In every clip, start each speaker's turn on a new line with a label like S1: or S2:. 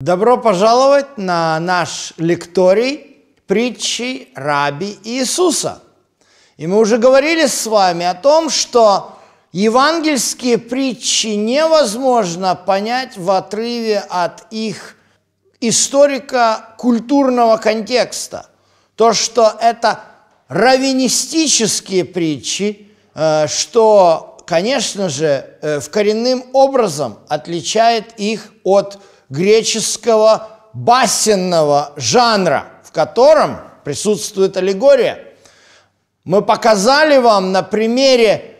S1: Добро пожаловать на наш лекторий притчи раби Иисуса. И мы уже говорили с вами о том, что евангельские притчи невозможно понять в отрыве от их историко-культурного контекста. То, что это равенистические притчи, э, что, конечно же, э, в коренным образом отличает их от греческого басенного жанра, в котором присутствует аллегория. Мы показали вам на примере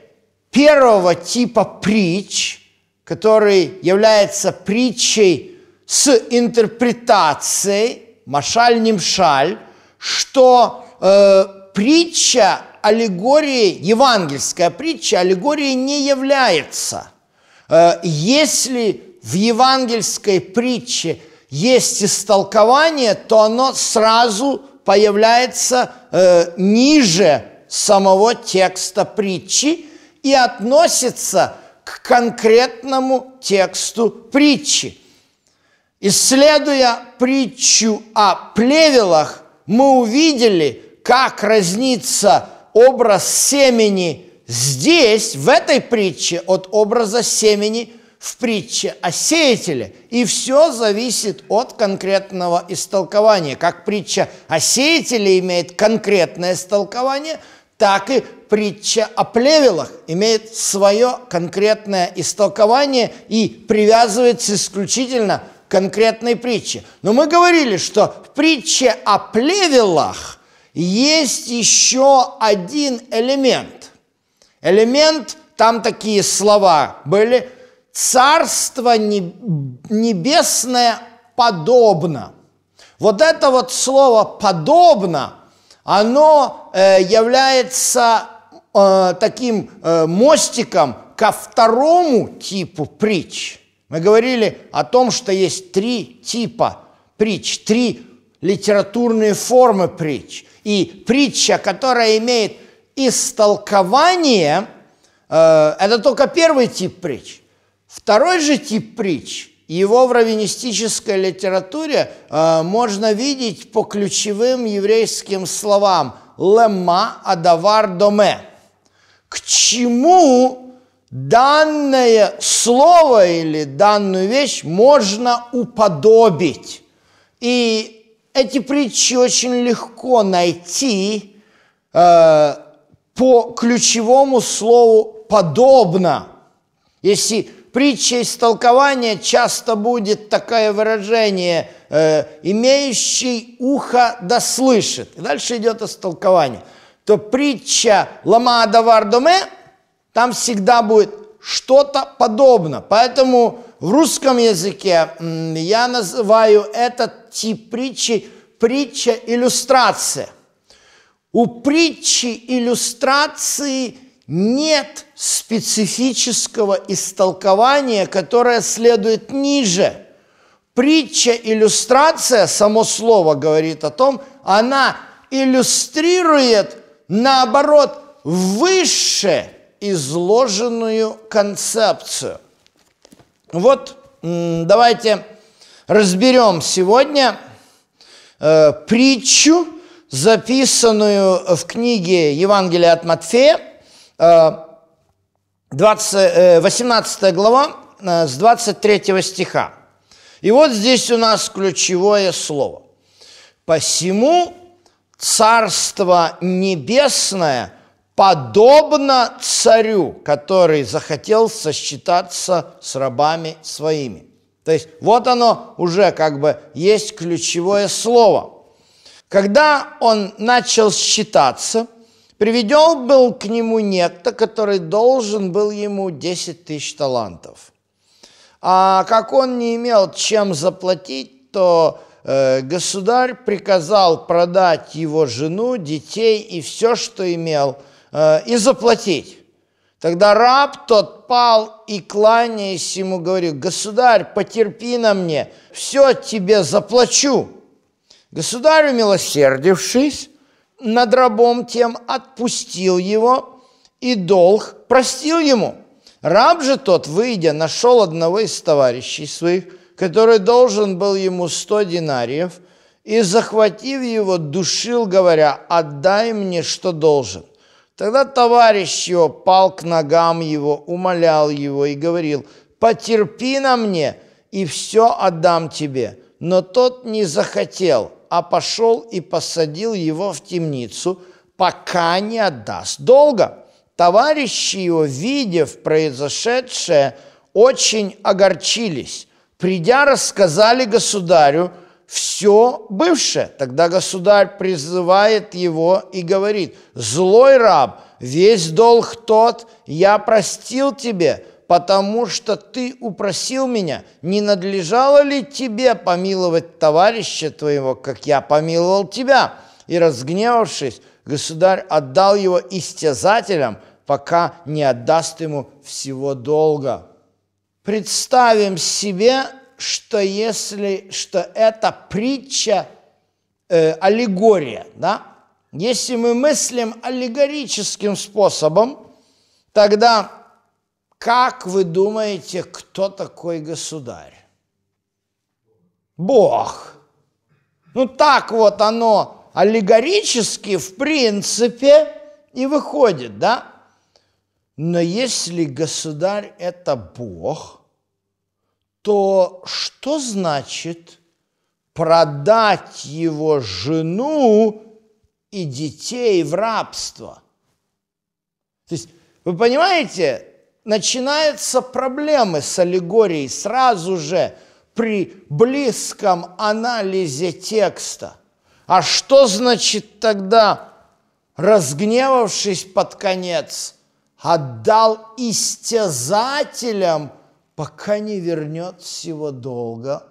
S1: первого типа притч, который является притчей с интерпретацией, машальним шаль, что э, притча аллегории, евангельская притча аллегория не является. Э, если в евангельской притче есть истолкование, то оно сразу появляется э, ниже самого текста притчи и относится к конкретному тексту притчи. Исследуя притчу о плевелах, мы увидели, как разнится образ семени здесь, в этой притче, от образа семени в притче о сеятеле. И все зависит от конкретного истолкования. Как притча о сеятеле имеет конкретное истолкование, так и притча о плевелах имеет свое конкретное истолкование и привязывается исключительно к конкретной притче. Но мы говорили, что в притче о плевелах есть еще один элемент. Элемент, там такие слова были – Царство небесное подобно. Вот это вот слово подобно, оно э, является э, таким э, мостиком ко второму типу притч. Мы говорили о том, что есть три типа притч, три литературные формы притч. И притча, которая имеет истолкование, это только первый тип притч. Второй же тип притч, его в раввинистической литературе э, можно видеть по ключевым еврейским словам «лема адавар доме». К чему данное слово или данную вещь можно уподобить. И эти притчи очень легко найти э, по ключевому слову «подобно». Если притче из часто будет такое выражение э, «имеющий ухо дослышит. И дальше идет истолкование. То притча «Лама давардуме» там всегда будет что-то подобно. Поэтому в русском языке я называю этот тип притчи притча-иллюстрация. У притчи-иллюстрации – нет специфического истолкования, которое следует ниже. Притча, иллюстрация, само слово говорит о том, она иллюстрирует, наоборот, выше изложенную концепцию. Вот давайте разберем сегодня э, притчу, записанную в книге Евангелия от Матфея, 20, э, 18 э, глава э, с 23 стиха. И вот здесь у нас ключевое слово. «Посему Царство Небесное подобно царю, который захотел сосчитаться с рабами своими». То есть вот оно уже как бы есть ключевое слово. Когда он начал считаться – Приведен был к нему некто, который должен был ему 10 тысяч талантов. А как он не имел чем заплатить, то э, государь приказал продать его жену, детей и все, что имел, э, и заплатить. Тогда раб тот пал и, кланяясь ему, говорил: «Государь, потерпи на мне, все тебе заплачу». Государь, милосердившись, над рабом тем отпустил его и долг простил ему. Раб же тот, выйдя, нашел одного из товарищей своих, который должен был ему сто динариев, и, захватив его, душил, говоря, «Отдай мне, что должен». Тогда товарищ его пал к ногам его, умолял его и говорил, «Потерпи на мне, и все отдам тебе». Но тот не захотел – а пошел и посадил его в темницу, пока не отдаст долга. Товарищи его, видев произошедшее, очень огорчились. Придя, рассказали государю все бывшее. Тогда государь призывает его и говорит, «Злой раб, весь долг тот я простил тебе, потому что ты упросил меня, не надлежало ли тебе помиловать товарища твоего, как я помиловал тебя? И разгневавшись, государь отдал его истязателям, пока не отдаст ему всего долга. Представим себе, что если, что это притча, э, аллегория, да? Если мы мыслим аллегорическим способом, тогда как вы думаете, кто такой государь? Бог. Ну так вот оно аллегорически, в принципе, и выходит, да? Но если государь – это Бог, то что значит продать его жену и детей в рабство? То есть, вы понимаете, начинаются проблемы с аллегорией сразу же при близком анализе текста. А что значит тогда, разгневавшись под конец, отдал истязателям, пока не вернет всего долга?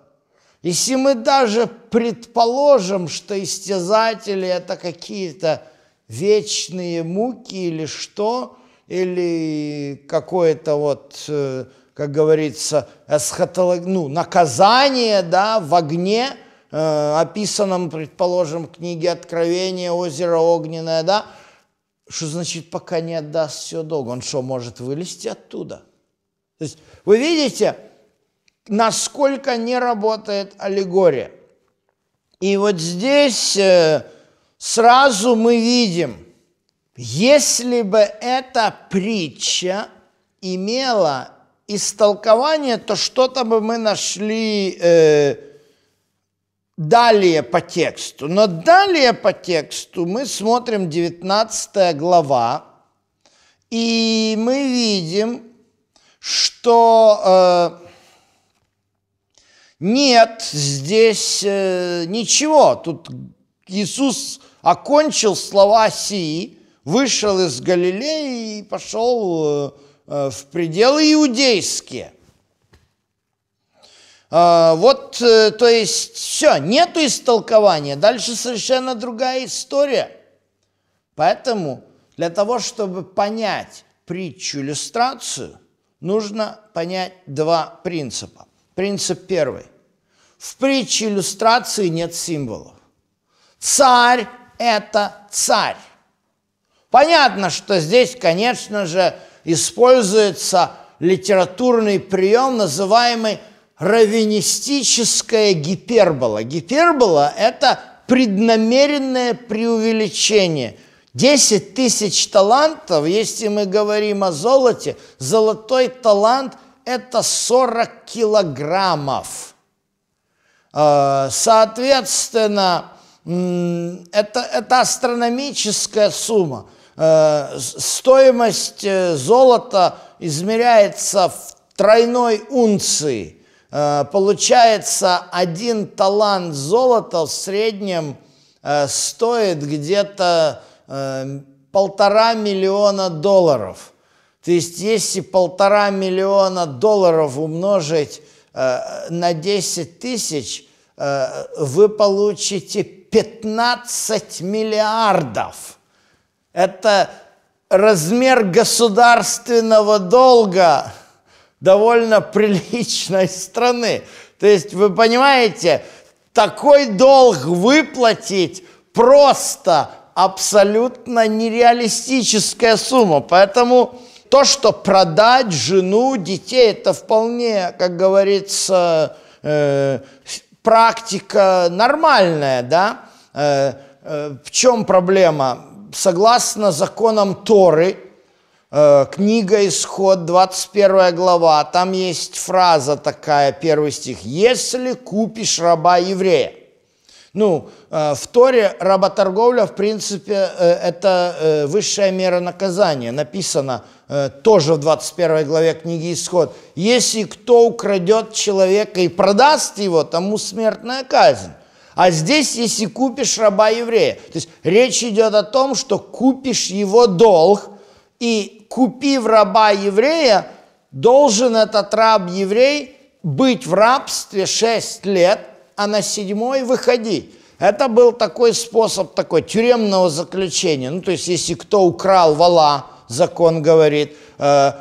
S1: Если мы даже предположим, что истязатели – это какие-то вечные муки или что – или какое-то вот, э, как говорится, эсхатолог, ну, наказание да, в огне, э, описанном, предположим, в книге Откровения «Озеро огненное», да, что значит, пока не отдаст все долг? Он что, может вылезти оттуда? То есть вы видите, насколько не работает аллегория. И вот здесь э, сразу мы видим – если бы эта притча имела истолкование, то что-то бы мы нашли э, далее по тексту. Но далее по тексту мы смотрим 19 глава, и мы видим, что э, нет здесь э, ничего. Тут Иисус окончил слова сии, вышел из Галилеи и пошел э, э, в пределы иудейские. А, вот, э, то есть, все, нету истолкования. Дальше совершенно другая история. Поэтому для того, чтобы понять притчу, иллюстрацию, нужно понять два принципа. Принцип первый. В притче иллюстрации нет символов. Царь – это царь. Понятно, что здесь, конечно же, используется литературный прием, называемый равенистическая гипербола. Гипербола – это преднамеренное преувеличение. 10 тысяч талантов, если мы говорим о золоте, золотой талант – это 40 килограммов. Э, соответственно, это, это астрономическая сумма – Э, стоимость э, золота измеряется в тройной унции. Э, получается, один талант золота в среднем стоит где-то полтора миллиона долларов. То есть, если полтора миллиона долларов умножить на 10 тысяч, вы получите 15 миллиардов – это размер государственного долга довольно приличной страны. То есть, вы понимаете, такой долг выплатить просто абсолютно нереалистическая сумма. Поэтому то, что продать жену, детей, это вполне, как говорится, э, практика нормальная, да? Э, э, в чем проблема? согласно законам Торы, э, книга Исход, 21 глава, там есть фраза такая, первый стих, «Если купишь раба еврея». Ну, э, в Торе работорговля, в принципе, э, это высшая мера наказания. Написано тоже в 21 главе книги Исход. Если кто украдет человека и продаст его, тому смертная казнь. А здесь, если купишь раба еврея, то есть речь идет о том, что купишь его долг, и купив раба еврея, должен этот раб еврей быть в рабстве 6 лет, а на седьмой выходить. Это был такой способ такой тюремного заключения. Ну, то есть, если кто украл вала, закон говорит, э,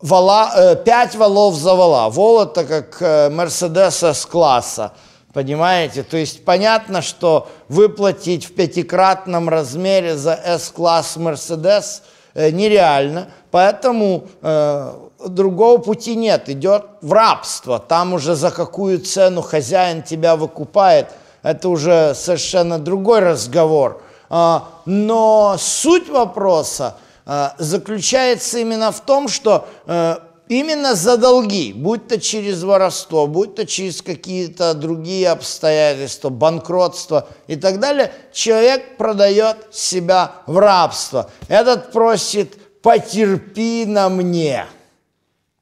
S1: вала, э, 5 валов за вала. Вол – это как э, Мерседес С-класса – Понимаете? То есть понятно, что выплатить в пятикратном размере за S-класс Mercedes э, нереально, поэтому э, другого пути нет, идет в рабство, там уже за какую цену хозяин тебя выкупает, это уже совершенно другой разговор. Э, но суть вопроса э, заключается именно в том, что э, именно за долги, будь то через воровство, будь то через какие-то другие обстоятельства, банкротство и так далее, человек продает себя в рабство. Этот просит «потерпи на мне».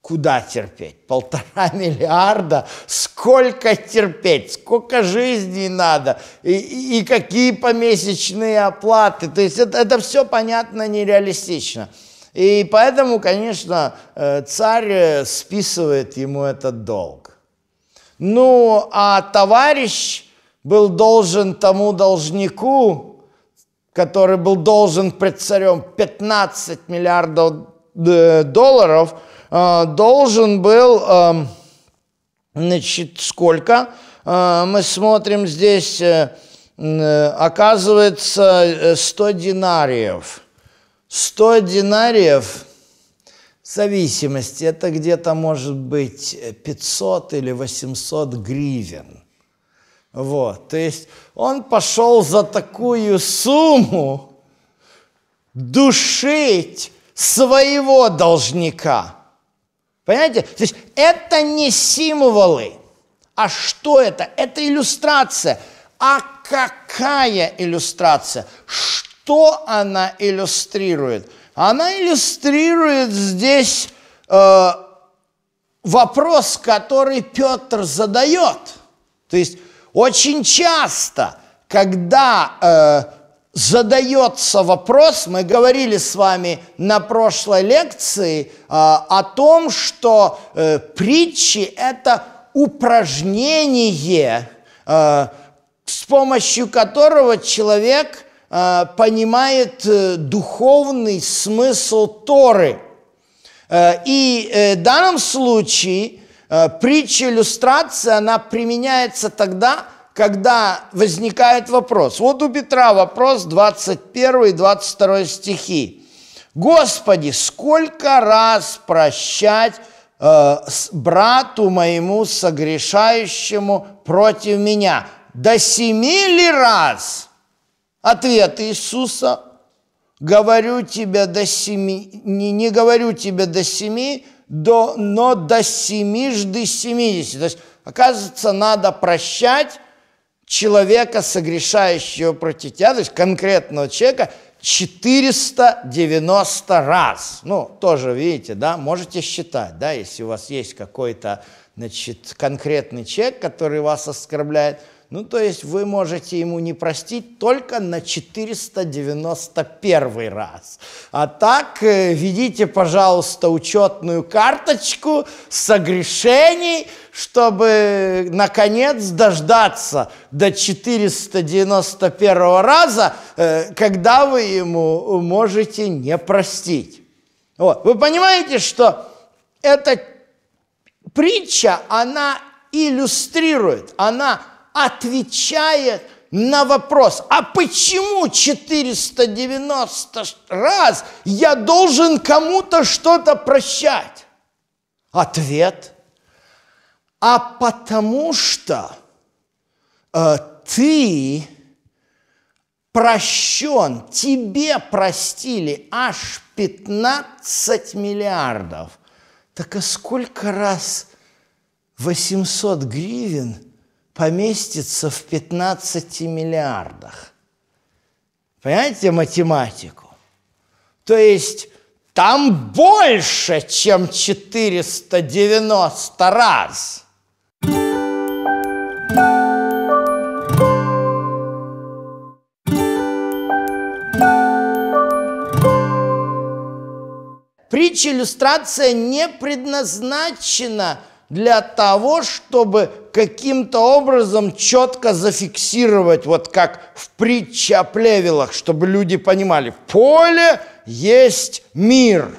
S1: Куда терпеть? Полтора миллиарда? Сколько терпеть? Сколько жизней надо? И, и, и какие помесячные оплаты? То есть это, это все, понятно, нереалистично – и поэтому, конечно, э, царь э, списывает ему этот долг. Ну, а товарищ был должен тому должнику, который был должен пред царем 15 миллиардов э, долларов, должен был, эм, значит, сколько? Мы смотрим здесь, оказывается, 100 динариев – 100 динариев, в зависимости, это где-то может быть 500 или 800 гривен. Вот, то есть он пошел за такую сумму душить своего должника. Понимаете? То есть это не символы. А что это? Это иллюстрация. А какая иллюстрация? Что что она иллюстрирует? Она иллюстрирует здесь э, вопрос, который Петр задает. То есть очень часто, когда э, задается вопрос, мы говорили с вами на прошлой лекции э, о том, что э, притчи это упражнение, э, с помощью которого человек а, понимает э, духовный смысл Торы. Э, и э, в данном случае притча, иллюстрация, она применяется тогда, когда возникает вопрос. Вот у Петра вопрос 21 22 стихи. «Господи, сколько раз прощать брату моему согрешающему против меня? До семи ли раз?» Ответ Иисуса – говорю тебе до семи, не, не говорю тебе до семи, до, но до семижды семидесяти. То есть, оказывается, надо прощать человека, согрешающего против тебя, то есть конкретного человека, 490 раз. Ну, тоже, видите, да, можете считать, да, если у вас есть какой-то, значит, конкретный человек, который вас оскорбляет – ну, то есть вы можете ему не простить только на 491 раз. А так э, ведите, пожалуйста, учетную карточку согрешений, чтобы, э, наконец, дождаться до 491 раза, э, когда вы ему можете не простить. Вот. Вы понимаете, что эта притча, она иллюстрирует, она отвечает на вопрос, а почему 490 раз я должен кому-то что-то прощать? Ответ, а потому что э, ты прощен, тебе простили аж 15 миллиардов. Так а сколько раз 800 гривен – поместится в 15 миллиардах. Понимаете математику? То есть там больше, чем 490 раз. Притча-иллюстрация не предназначена – для того, чтобы каким-то образом четко зафиксировать, вот как в притче о плевелах, чтобы люди понимали, в поле есть мир,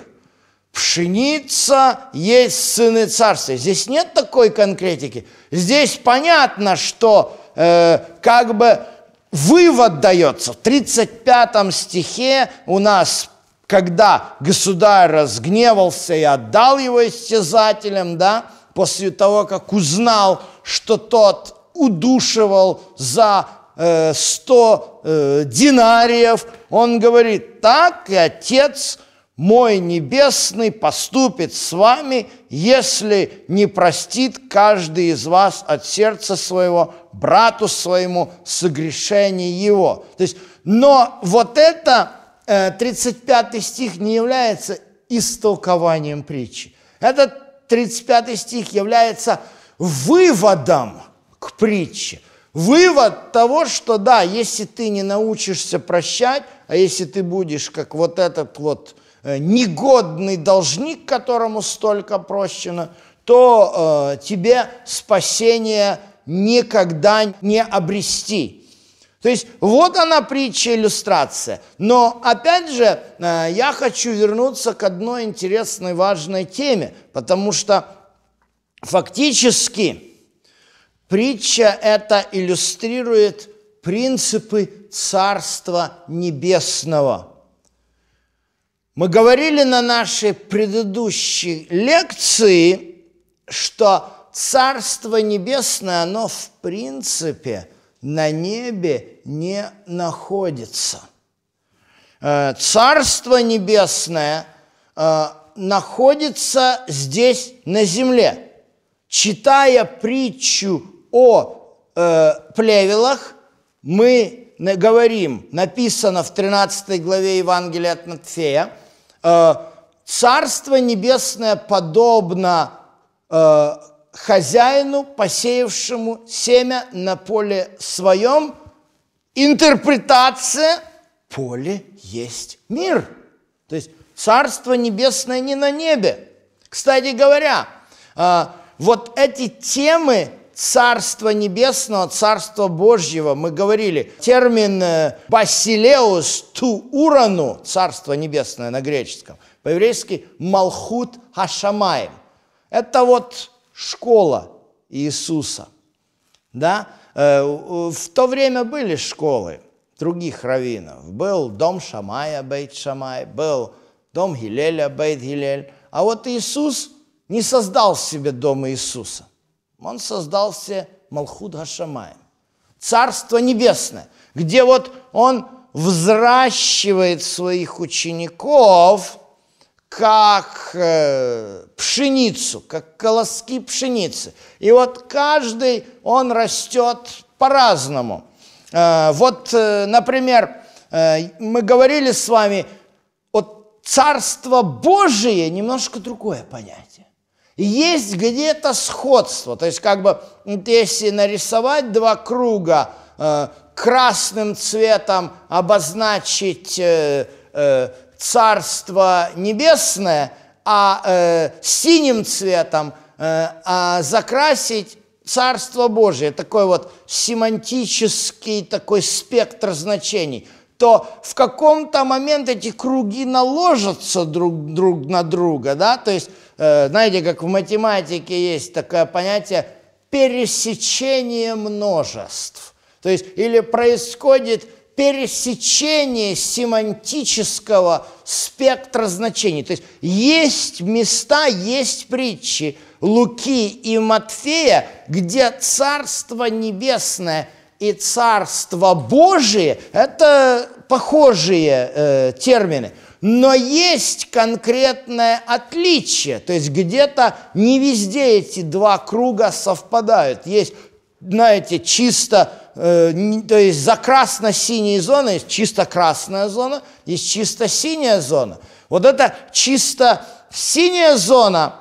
S1: пшеница есть сыны царства. Здесь нет такой конкретики. Здесь понятно, что э, как бы вывод дается. В 35 стихе у нас когда государь разгневался и отдал его истязателям, да, после того, как узнал, что тот удушивал за 100 э, э, динариев, он говорит, так и Отец мой Небесный поступит с вами, если не простит каждый из вас от сердца своего, брату своему, согрешение его. То есть, но вот это, э, 35 стих, не является истолкованием притчи. Это 35 стих является выводом к притче. Вывод того, что да, если ты не научишься прощать, а если ты будешь как вот этот вот э, негодный должник, которому столько прощено, то э, тебе спасение никогда не обрести. То есть вот она притча, иллюстрация. Но опять же, э, я хочу вернуться к одной интересной, важной теме, потому что фактически притча это иллюстрирует принципы Царства Небесного. Мы говорили на нашей предыдущей лекции, что Царство Небесное, оно в принципе – на небе не находится. Э, Царство Небесное э, находится здесь, на земле. Читая притчу о э, плевелах, мы говорим, написано в 13 главе Евангелия от Матфея, Царство Небесное подобно хозяину, посеявшему семя на поле своем, интерпретация – поле есть мир. То есть Царство Небесное не на небе. Кстати говоря, а, вот эти темы Царства Небесного, Царства Божьего, мы говорили, термин «басилеус э, ту урану» – Царство Небесное на греческом, по-еврейски «малхут хашамаем». Это вот школа Иисуса. Да? Э, в то время были школы других раввинов. Был дом Шамая, Бейт Шамай, был дом Гилеля, Бейт Гилель. А вот Иисус не создал себе дом Иисуса. Он создал себе Малхуд Гашамай. Царство Небесное, где вот он взращивает своих учеников как э, пшеницу, как колоски пшеницы. И вот каждый, он растет по-разному. Э, вот, э, например, мы говорили с вами, вот Царство Божие немножко другое понятие. есть где-то сходство. То есть, как бы, если нарисовать два круга, красным цветом обозначить Царство Небесное, а э, синим цветом э, а закрасить Царство Божие, такой вот семантический такой спектр значений, то в каком-то момент эти круги наложатся друг, друг на друга, да, то есть, э, знаете, как в математике есть такое понятие пересечение множеств, то есть или происходит пересечение семантического спектра значений. То есть есть места, есть притчи Луки и Матфея, где Царство Небесное и Царство Божие – это похожие э, термины. Но есть конкретное отличие, то есть где-то не везде эти два круга совпадают. Есть, знаете, чисто Э, то есть за красно-синей зоной есть чисто красная зона, есть чисто синяя зона. Вот эта чисто синяя зона,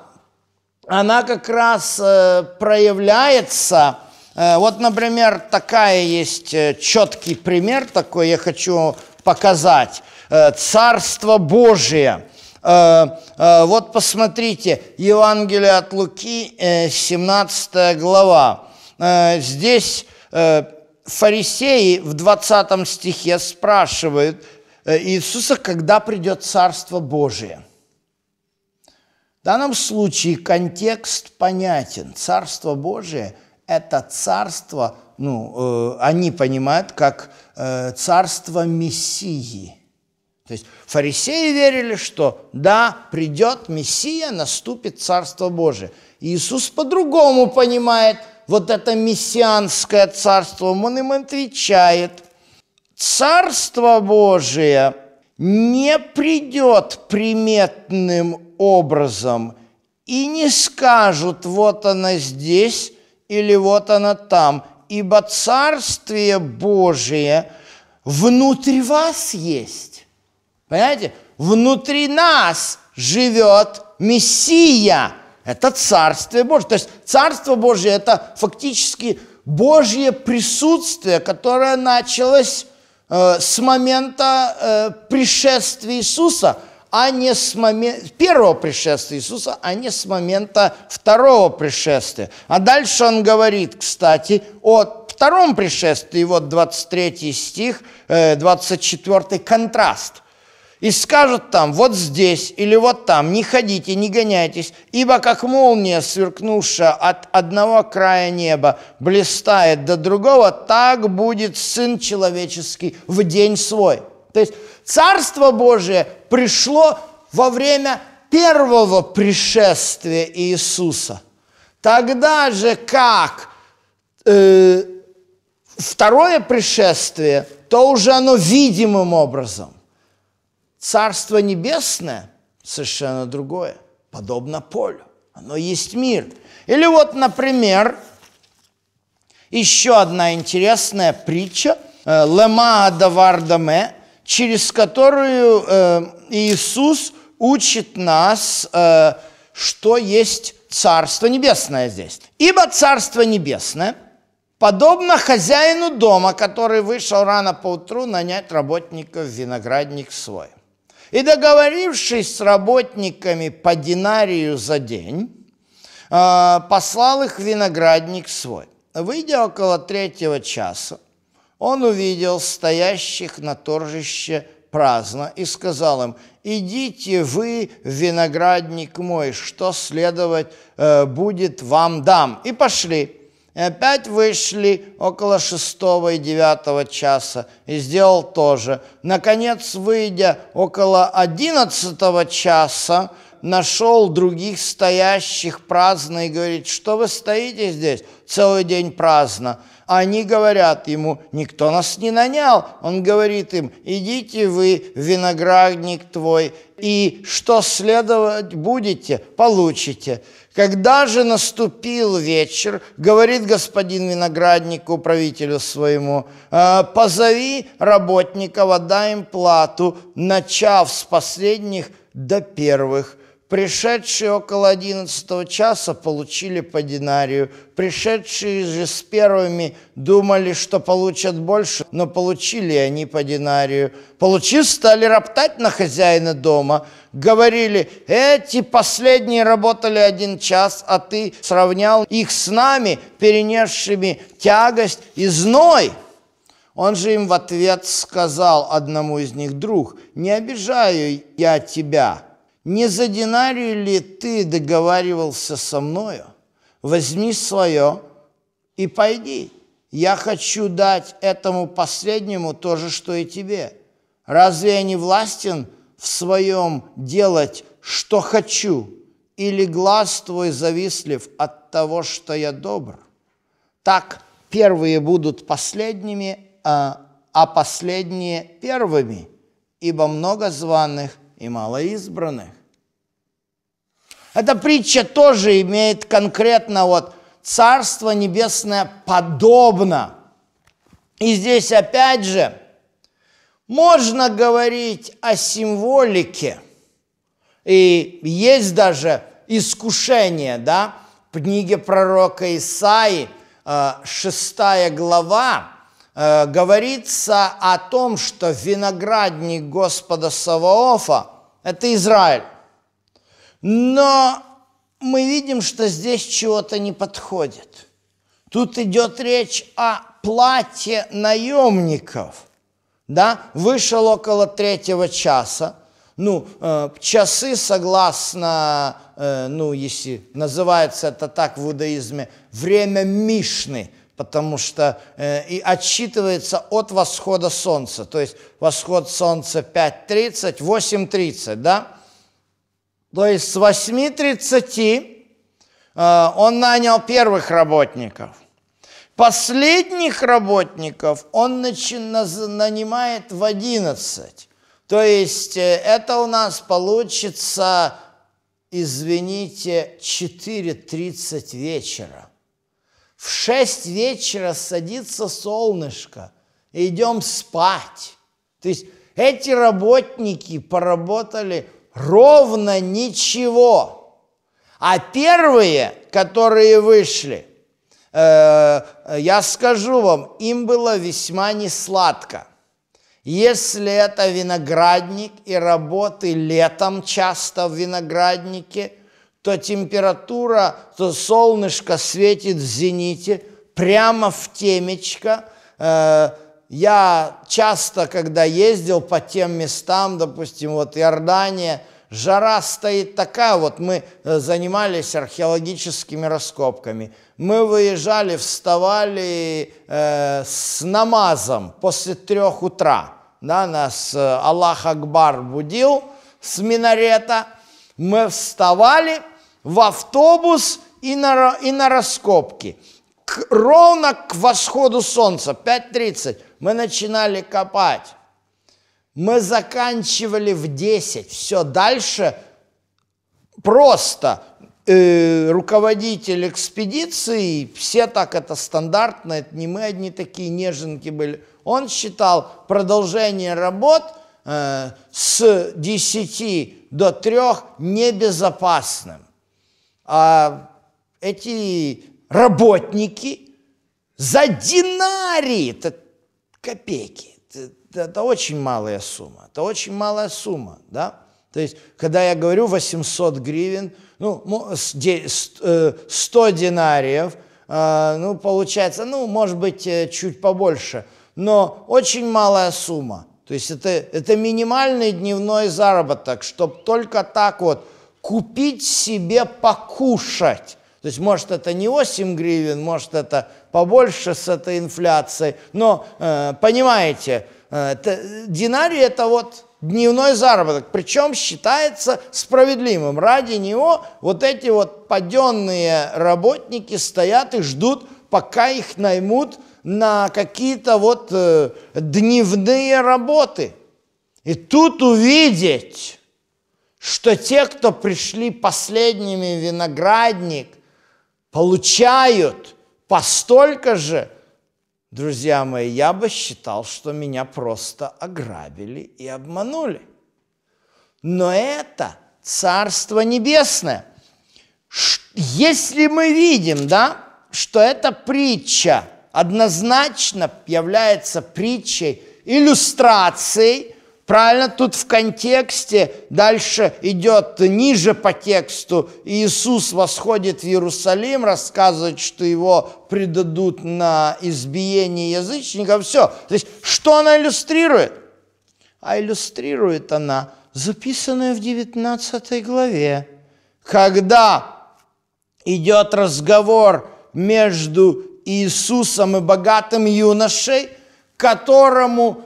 S1: она как раз э, проявляется. Э, вот, например, такая есть четкий пример такой, я хочу показать. Царство Божие. Вот посмотрите, Евангелие от Луки, 17 глава. Здесь фарисеи в 20 стихе спрашивают э, Иисуса, когда придет Царство Божие. В данном случае контекст понятен. Царство Божие – это царство, ну, э, они понимают, как э, царство Мессии. То есть фарисеи верили, что да, придет Мессия, наступит Царство Божие. Иисус по-другому понимает – вот это мессианское царство, он им отвечает, Царство Божие не придет приметным образом и не скажут, вот оно здесь или вот оно там, ибо Царствие Божие внутри вас есть. Понимаете? Внутри нас живет Мессия – это Царствие Божье. То есть Царство Божье – это фактически Божье присутствие, которое началось э, с момента э, пришествия Иисуса, а не с момента первого пришествия Иисуса, а не с момента второго пришествия. А дальше он говорит, кстати, о втором пришествии, вот 23 стих, э, 24 контраст – и скажут там, вот здесь или вот там, не ходите, не гоняйтесь, ибо как молния, сверкнувшая от одного края неба, блистает до другого, так будет Сын Человеческий в день свой». То есть Царство Божие пришло во время первого пришествия Иисуса. Тогда же как э, второе пришествие, то уже оно видимым образом – Царство Небесное совершенно другое, подобно полю. Оно есть мир. Или вот, например, еще одна интересная притча э, Лема Адавардаме, через которую э, Иисус учит нас, э, что есть Царство Небесное здесь. Ибо Царство Небесное подобно хозяину дома, который вышел рано поутру нанять работников в виноградник свой. И договорившись с работниками по динарию за день, а, послал их виноградник свой. Выйдя около третьего часа, он увидел стоящих на торжище праздно и сказал им, «Идите вы виноградник мой, что следовать э, будет вам дам». И пошли. И опять вышли около шестого и девятого часа и сделал то же. Наконец, выйдя около одиннадцатого часа, нашел других стоящих праздно и говорит, что вы стоите здесь целый день праздно? Они говорят ему, никто нас не нанял. Он говорит им, идите вы, виноградник твой, и что следовать будете, получите. Когда же наступил вечер, говорит господин винограднику, правителю своему, э, позови работников, отдай им плату, начав с последних до первых – Пришедшие около одиннадцатого часа получили по динарию. Пришедшие же с первыми думали, что получат больше, но получили они по динарию. Получив, стали роптать на хозяина дома. Говорили, эти последние работали один час, а ты сравнял их с нами, перенесшими тягость и зной. Он же им в ответ сказал одному из них, «Друг, не обижаю я тебя, не за динарию ли ты договаривался со мною? Возьми свое и пойди. Я хочу дать этому последнему то же, что и тебе. Разве я не властен в своем делать, что хочу? Или глаз твой завистлив от того, что я добр? Так первые будут последними, а, а последние первыми, ибо много званых – и малоизбранных. Эта притча тоже имеет конкретно вот Царство Небесное подобно. И здесь опять же можно говорить о символике. И есть даже искушение, да, в книге пророка Исаи, 6 э, глава, Э, говорится о том, что виноградник Господа Саваофа – это Израиль. Но мы видим, что здесь чего-то не подходит. Тут идет речь о плате наемников. Да? Вышел около третьего часа. Ну, э, часы, согласно, э, ну, если называется это так в иудаизме, время Мишны – потому что э, и отсчитывается от восхода солнца. То есть восход солнца 5.30, 8.30, да? То есть с 8.30 э, он нанял первых работников. Последних работников он начин, нанимает в 11. То есть э, это у нас получится, извините, 4.30 вечера в шесть вечера садится солнышко, и идем спать. То есть эти работники поработали ровно ничего. А первые, которые вышли, э, я скажу вам, им было весьма несладко. Если это виноградник и работы летом часто в винограднике – то температура, то солнышко светит в зените, прямо в темечко. Э, я часто, когда ездил по тем местам, допустим, вот Иордания, жара стоит такая, вот мы э, занимались археологическими раскопками. Мы выезжали, вставали э, с намазом после трех утра. Да, нас Аллах Акбар будил с минарета. Мы вставали, в автобус и на, и на раскопки. К, ровно к восходу солнца, 5.30, мы начинали копать. Мы заканчивали в 10. Все дальше просто э, руководитель экспедиции, все так это стандартно, это не мы одни такие неженки были, он считал продолжение работ э, с 10 до 3 небезопасным а, эти работники за динарии, это копейки, это, это, это очень малая сумма, это очень малая сумма, да? То есть, когда я говорю 800 гривен, ну, 100 э, динариев, э, ну, получается, ну, может быть, э, чуть побольше, но очень малая сумма. То есть это, это минимальный дневной заработок, чтобы только так вот – купить себе покушать. То есть, может, это не 8 гривен, может, это побольше с этой инфляцией. Но, э, понимаете, э, это, динарий – это вот дневной заработок. Причем считается справедливым. Ради него вот эти вот паденные работники стоят и ждут, пока их наймут на какие-то вот э, дневные работы. И тут увидеть что те, кто пришли последними в виноградник, получают постолько же, друзья мои, я бы считал, что меня просто ограбили и обманули. Но это Царство Небесное. Если мы видим, да, что эта притча однозначно является притчей, иллюстрацией – Правильно, тут в контексте, дальше идет ниже по тексту, Иисус восходит в Иерусалим, рассказывает, что его предадут на избиение язычников, все. То есть, что она иллюстрирует? А иллюстрирует она записанное в 19 главе, когда идет разговор между Иисусом и богатым юношей, которому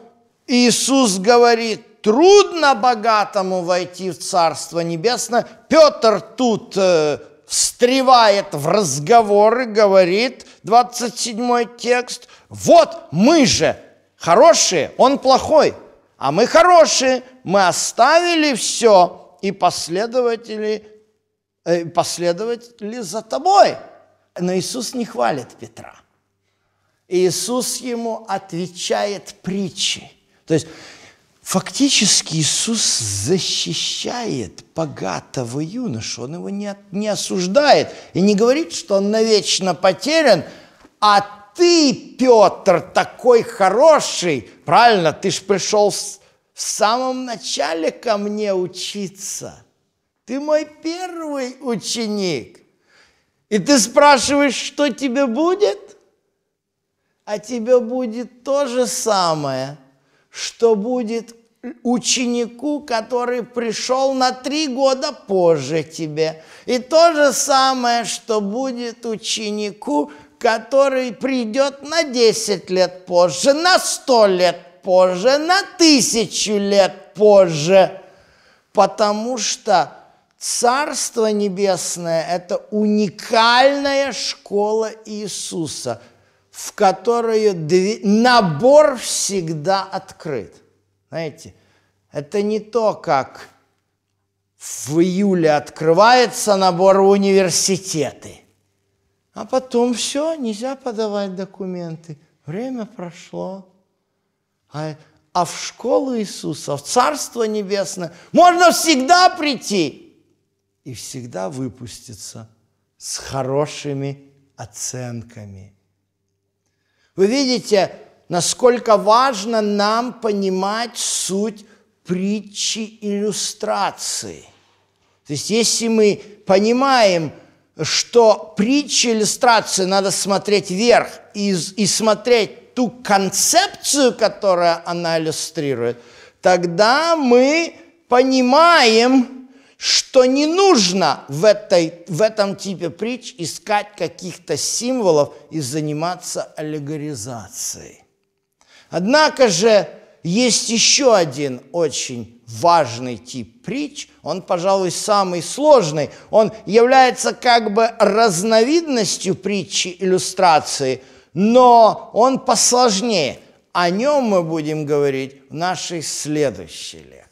S1: Иисус говорит, трудно богатому войти в Царство Небесное. Петр тут э, встревает в разговоры, говорит, 27 текст, вот мы же хорошие, он плохой, а мы хорошие, мы оставили все и последователи, э, последователи за тобой. Но Иисус не хвалит Петра. Иисус ему отвечает притчей. То есть фактически Иисус защищает богатого юношу, он его не, не осуждает и не говорит, что он навечно потерян, а ты, Петр, такой хороший, правильно, ты ж пришел в самом начале ко мне учиться. Ты мой первый ученик. И ты спрашиваешь, что тебе будет? А тебе будет то же самое – что будет ученику, который пришел на три года позже тебе. И то же самое, что будет ученику, который придет на 10 лет позже, на 100 лет позже, на тысячу лет позже. Потому что Царство Небесное – это уникальная школа Иисуса – в которую дверь, набор всегда открыт. Знаете, это не то, как в июле открывается набор в университеты. А потом все, нельзя подавать документы. Время прошло. А, а в школу Иисуса, в Царство Небесное можно всегда прийти и всегда выпуститься с хорошими оценками – вы видите, насколько важно нам понимать суть притчи иллюстрации. То есть если мы понимаем, что притчи иллюстрации надо смотреть вверх и, и смотреть ту концепцию, которую она иллюстрирует, тогда мы понимаем, что не нужно в, этой, в этом типе притч искать каких-то символов и заниматься аллегоризацией. Однако же есть еще один очень важный тип притч, он, пожалуй, самый сложный, он является как бы разновидностью притчи иллюстрации, но он посложнее. О нем мы будем говорить в нашей следующей лекции.